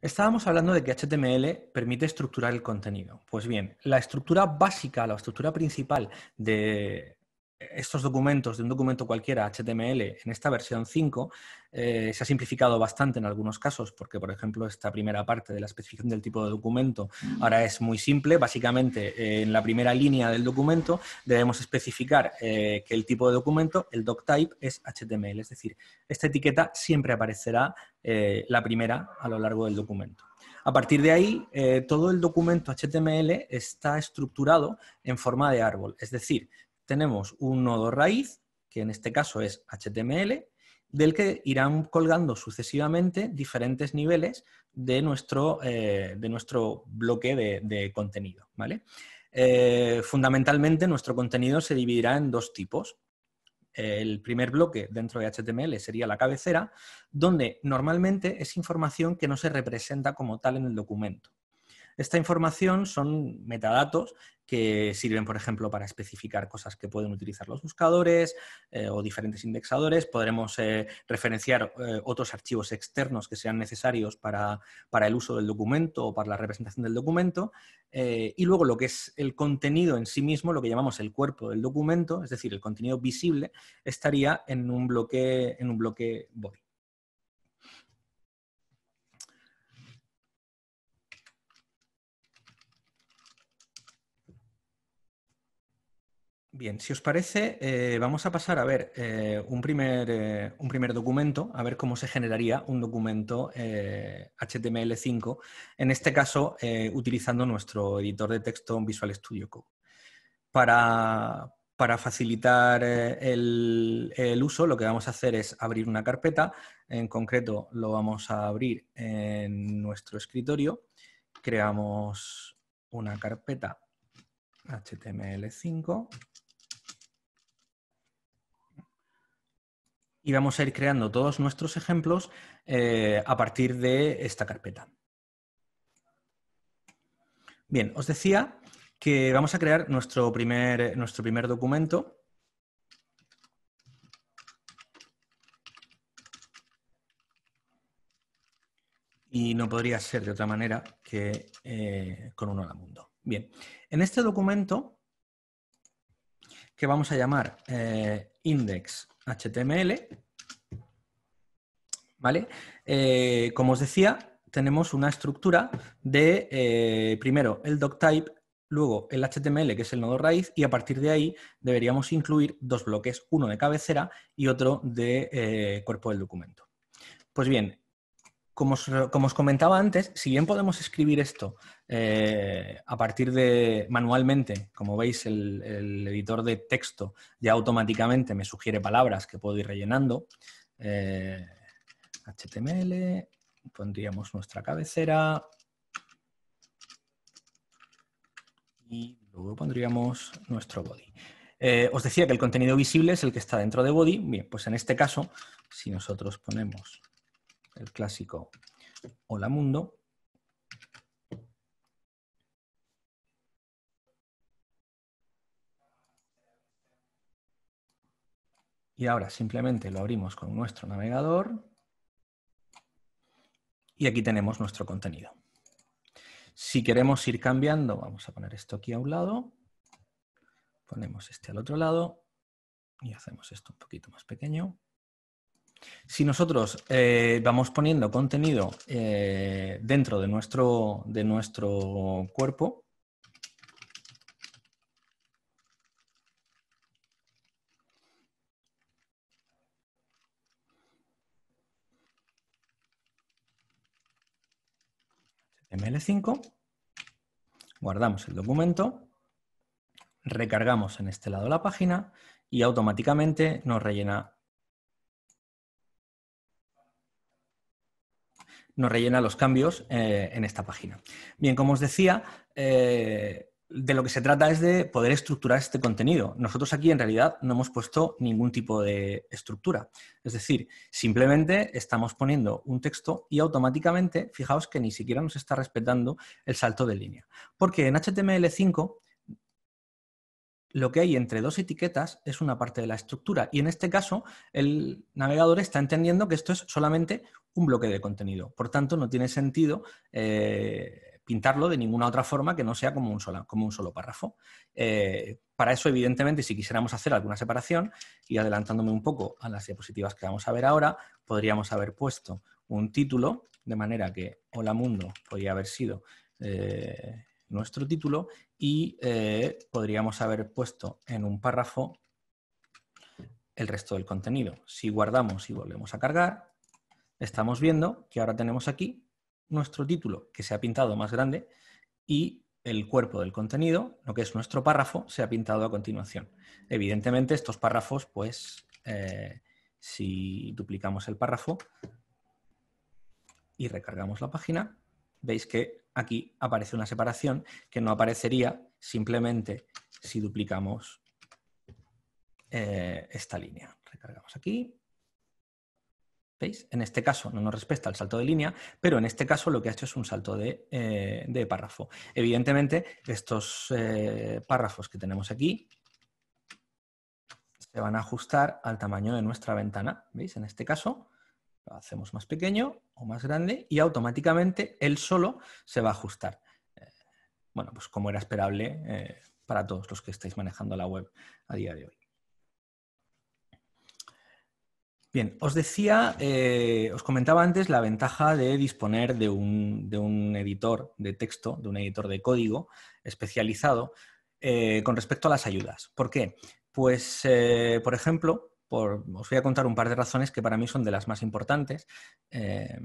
Estábamos hablando de que HTML permite estructurar el contenido. Pues bien, la estructura básica, la estructura principal de, estos documentos de un documento cualquiera, HTML, en esta versión 5, eh, se ha simplificado bastante en algunos casos, porque, por ejemplo, esta primera parte de la especificación del tipo de documento ahora es muy simple. Básicamente, eh, en la primera línea del documento debemos especificar eh, que el tipo de documento, el doctype, es HTML. Es decir, esta etiqueta siempre aparecerá la primera a lo largo del documento. A partir de ahí, todo el documento HTML está estructurado en forma de árbol. Es decir, tenemos un nodo raíz, que en este caso es HTML, del que irán colgando sucesivamente diferentes niveles de nuestro, eh, de nuestro bloque de, contenido. ¿vale? Eh, fundamentalmente, nuestro contenido se dividirá en dos tipos. El primer bloque dentro de HTML sería la cabecera, donde normalmente es información que no se representa como tal en el documento. Esta información son metadatos que sirven, por ejemplo, para especificar cosas que pueden utilizar los buscadores eh, o diferentes indexadores. Podremos eh, referenciar eh, otros archivos externos que sean necesarios para, el uso del documento o para la representación del documento. y luego lo que es el contenido en sí mismo, lo que llamamos el cuerpo del documento, es decir, el contenido visible, estaría en un bloque, en un bloque body. Bien, si os parece, eh, vamos a pasar a ver eh, eh, un, primer, documento, a ver cómo se generaría un documento HTML5, en este caso utilizando nuestro editor de texto Visual Studio Code. Para, facilitar el, uso, lo que vamos a hacer es abrir una carpeta, en concreto lo vamos a abrir en nuestro escritorio, creamos una carpeta HTML5 y vamos a ir creando todos nuestros ejemplos eh, a partir de esta carpeta. Bien, os decía que vamos a crear nuestro primer, nuestro primer documento. Y no podría ser de otra manera que eh, con un hola mundo. Bien, en este documento que vamos a llamar eh, index.html. ¿Vale? Eh, como os decía, tenemos una estructura de eh, primero el doctype, luego el HTML, que es el nodo raíz, y a partir de ahí deberíamos incluir dos bloques, uno de cabecera y otro de cuerpo del documento. Pues bien, como os, comentaba antes, si bien podemos escribir esto eh, a partir de manualmente, como veis, el, editor de texto ya automáticamente me sugiere palabras que puedo ir rellenando. HTML, eh, pondríamos nuestra cabecera. Y luego pondríamos nuestro body. Eh, os decía que el contenido visible es el que está dentro de body. Bien, pues en este caso, si nosotros ponemos el clásico Hola Mundo. Y ahora simplemente lo abrimos con nuestro navegador y aquí tenemos nuestro contenido. Si queremos ir cambiando, vamos a poner esto aquí a un lado, ponemos este al otro lado y hacemos esto un poquito más pequeño. Si nosotros eh, vamos poniendo contenido eh, dentro de nuestro, de nuestro cuerpo, ml 5 guardamos el documento, recargamos en este lado la página y automáticamente nos rellena nos rellena los cambios eh, en esta página. Bien, como os decía, eh, de lo que se trata es de poder estructurar este contenido. Nosotros aquí en realidad no hemos puesto ningún tipo de estructura. Es decir, simplemente estamos poniendo un texto y automáticamente, fijaos que ni siquiera nos está respetando el salto de línea. Porque en HTML5 lo que hay entre dos etiquetas es una parte de la estructura y en este caso el navegador está entendiendo que esto es solamente un bloque de contenido. Por tanto, no tiene sentido eh, pintarlo de ninguna otra forma que no sea como un, solo párrafo. Eh, para eso, evidentemente, si quisiéramos hacer alguna separación, y adelantándome un poco a las diapositivas que vamos a ver ahora, podríamos haber puesto un título, de manera que Hola Mundo podría haber sido eh, nuestro título y eh, podríamos haber puesto en un párrafo el resto del contenido. Si guardamos y volvemos a cargar, estamos viendo que ahora tenemos aquí nuestro título que se ha pintado más grande y el cuerpo del contenido, lo que es nuestro párrafo, se ha pintado a continuación. Evidentemente, estos párrafos, pues, eh, si duplicamos el párrafo y recargamos la página, veis que aquí aparece una separación que no aparecería simplemente si duplicamos eh, esta línea. Recargamos aquí. ¿Veis? En este caso no nos respeta el salto de línea, pero en este caso lo que ha hecho es un salto de, eh, párrafo. Evidentemente, estos eh, párrafos que tenemos aquí se van a ajustar al tamaño de nuestra ventana. ¿Veis? En este caso, hacemos más pequeño o más grande y automáticamente él solo se va a ajustar. Eh, bueno, pues como era esperable eh, para todos los que estáis manejando la web a día de hoy. Bien, os decía, eh, os comentaba antes la ventaja de disponer de un, editor de texto, de un editor de código especializado con respecto a las ayudas. ¿Por qué? Pues, por ejemplo, os voy a contar un par de razones que para mí son de las más importantes. Eh,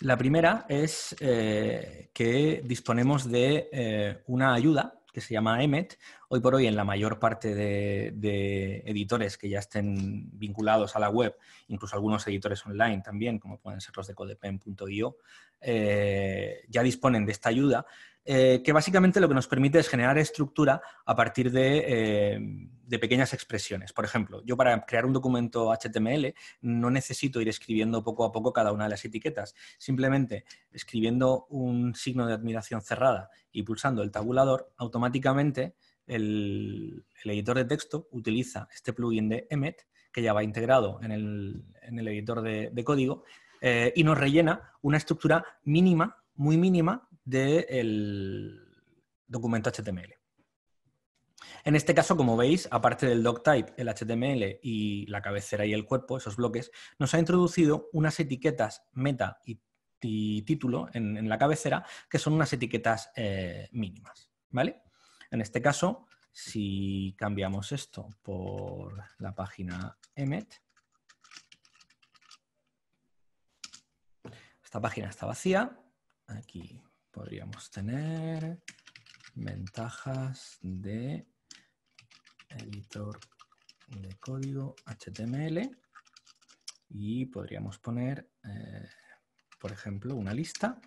la primera es eh, que disponemos de eh, una ayuda que se llama Emmet. Hoy por hoy en la mayor parte de, de, editores que ya estén vinculados a la web, incluso algunos editores online también, como pueden ser los de codepen.io, ya disponen de esta ayuda eh, que básicamente lo que nos permite es generar estructura a partir de, eh, pequeñas expresiones. Por ejemplo, yo para crear un documento HTML no necesito ir escribiendo poco a poco cada una de las etiquetas, simplemente escribiendo un signo de admiración cerrada y pulsando el tabulador, automáticamente el, editor de texto utiliza este plugin de Emmet, que ya va integrado en el, editor de, código, eh, y nos rellena una estructura mínima muy mínima del documento HTML. En este caso, como veis, aparte del doctype, el HTML y la cabecera y el cuerpo, esos bloques, nos ha introducido unas etiquetas meta y, título en, la cabecera, que son unas etiquetas eh, mínimas. ¿vale? En este caso, si cambiamos esto por la página emet, esta página está vacía, aquí podríamos tener ventajas de editor de código HTML y podríamos poner, eh, por ejemplo, una lista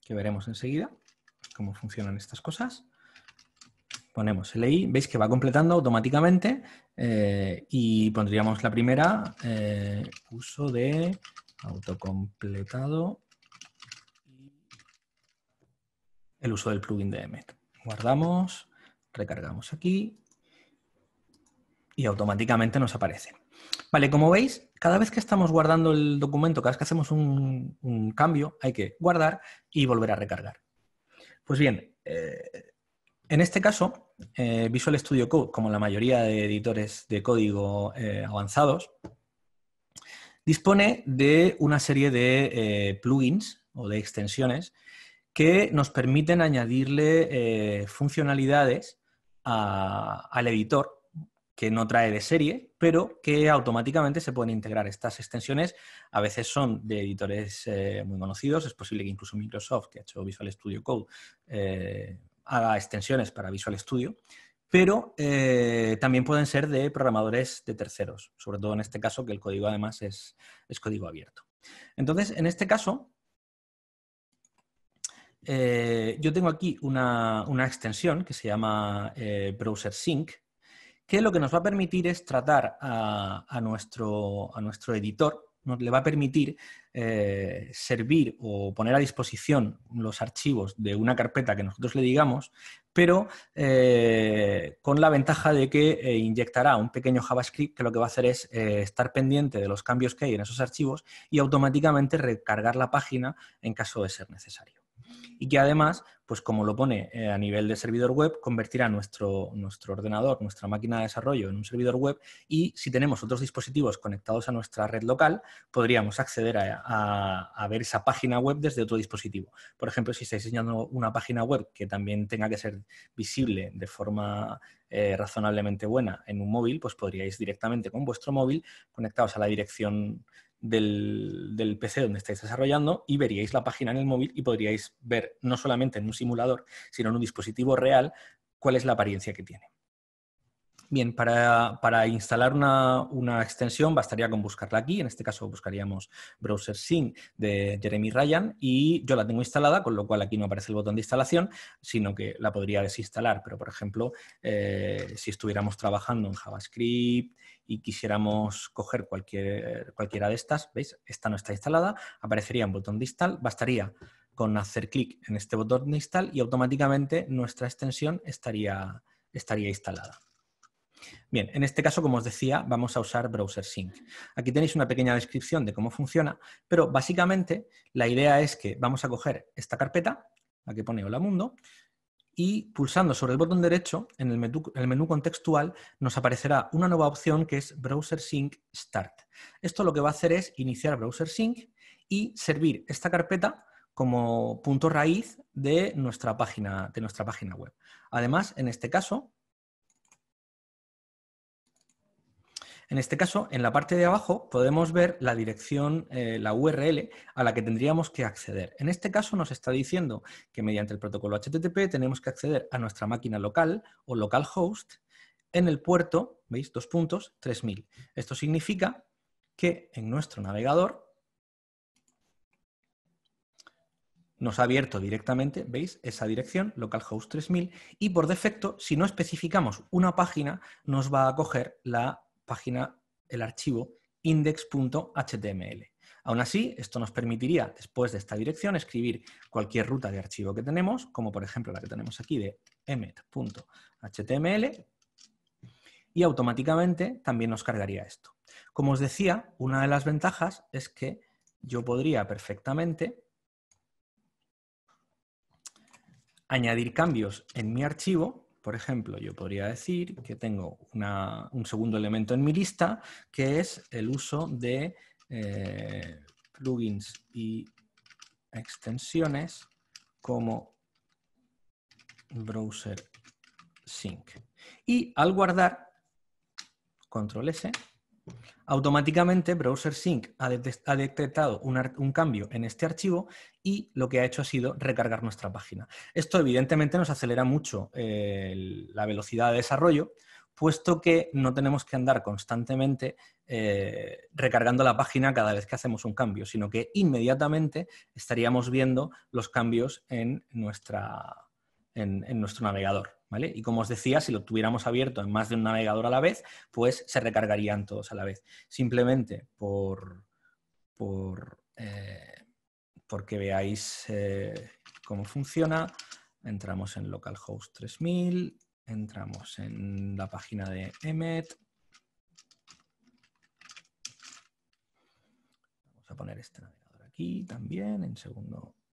que veremos enseguida cómo funcionan estas cosas. Ponemos LI, veis que va completando automáticamente eh, y pondríamos la primera, eh, uso de autocompletado el uso del plugin de Emmet. Guardamos, recargamos aquí y automáticamente nos aparece. Vale, como veis, cada vez que estamos guardando el documento, cada vez que hacemos un, cambio, hay que guardar y volver a recargar. Pues bien, eh, en este caso, eh, Visual Studio Code, como la mayoría de editores de código eh, avanzados, dispone de una serie de plugins o de extensiones que nos permiten añadirle eh, funcionalidades al editor que no trae de serie, pero que automáticamente se pueden integrar. Estas extensiones a veces son de editores eh, muy conocidos, es posible que incluso Microsoft, que ha hecho Visual Studio Code, eh, haga extensiones para Visual Studio, pero también pueden ser de programadores de terceros, sobre todo en este caso que el código además es código abierto. Entonces, en este caso, eh, yo tengo aquí una, extensión que se llama eh, Browser Sync, que lo que nos va a permitir es tratar a, nuestro, editor, nos le va a permitir eh, servir o poner a disposición los archivos de una carpeta que nosotros le digamos, pero con la ventaja de que inyectará un pequeño JavaScript que lo que va a hacer es estar pendiente de los cambios que hay en esos archivos y automáticamente recargar la página en caso de ser necesario y que además, pues como lo pone eh, a nivel de servidor web, convertirá nuestro, ordenador, nuestra máquina de desarrollo en un servidor web y si tenemos otros dispositivos conectados a nuestra red local, podríamos acceder a, ver esa página web desde otro dispositivo. Por ejemplo, si estáis diseñando una página web que también tenga que ser visible de forma eh, razonablemente buena en un móvil, pues podríais directamente con vuestro móvil, conectados a la dirección del, PC donde estáis desarrollando y veríais la página en el móvil y podríais ver no solamente en un simulador, sino en un dispositivo real cuál es la apariencia que tiene. Bien, para, instalar una, extensión bastaría con buscarla aquí. En este caso buscaríamos Browser Sync de Jeremy Ryan y yo la tengo instalada, con lo cual aquí no aparece el botón de instalación, sino que la podría desinstalar. Pero, por ejemplo, eh, si estuviéramos trabajando en JavaScript y quisiéramos coger cualquier, cualquiera de estas, ¿veis? Esta no está instalada, aparecería un botón de install, bastaría con hacer clic en este botón de install y automáticamente nuestra extensión estaría, estaría instalada. Bien, en este caso, como os decía, vamos a usar Browser Sync. Aquí tenéis una pequeña descripción de cómo funciona, pero básicamente la idea es que vamos a coger esta carpeta, la que pone Hola Mundo, y pulsando sobre el botón derecho, en el menú, contextual, nos aparecerá una nueva opción que es Browser Sync Start. Esto lo que va a hacer es iniciar Browser Sync y servir esta carpeta como punto raíz de nuestra página, de nuestra página web. Además, en este caso, En este caso, en la parte de abajo podemos ver la dirección, eh, la URL a la que tendríamos que acceder. En este caso nos está diciendo que mediante el protocolo HTTP tenemos que acceder a nuestra máquina local o localhost en el puerto, ¿veis? Dos puntos, 3000. Esto significa que en nuestro navegador nos ha abierto directamente, ¿veis? Esa dirección, localhost 3000, y por defecto, si no especificamos una página, nos va a coger la página, el archivo index.html. Aún así, esto nos permitiría, después de esta dirección, escribir cualquier ruta de archivo que tenemos, como por ejemplo la que tenemos aquí de emet.html y automáticamente también nos cargaría esto. Como os decía, una de las ventajas es que yo podría perfectamente añadir cambios en mi archivo por ejemplo, yo podría decir que tengo un segundo elemento en mi lista, que es el uso de eh, plugins y extensiones como browser sync. Y al guardar, control S, Automáticamente Browser Sync ha, detectado un, cambio en este archivo y lo que ha hecho ha sido recargar nuestra página. Esto evidentemente nos acelera mucho eh, la velocidad de desarrollo, puesto que no tenemos que andar constantemente eh, recargando la página cada vez que hacemos un cambio, sino que inmediatamente estaríamos viendo los cambios en nuestra en, nuestro navegador. ¿vale? Y como os decía, si lo tuviéramos abierto en más de un navegador a la vez, pues se recargarían todos a la vez. Simplemente por, por eh, porque veáis eh, cómo funciona, entramos en localhost 3000, entramos en la página de Emmet. Vamos a poner este navegador aquí también en segundo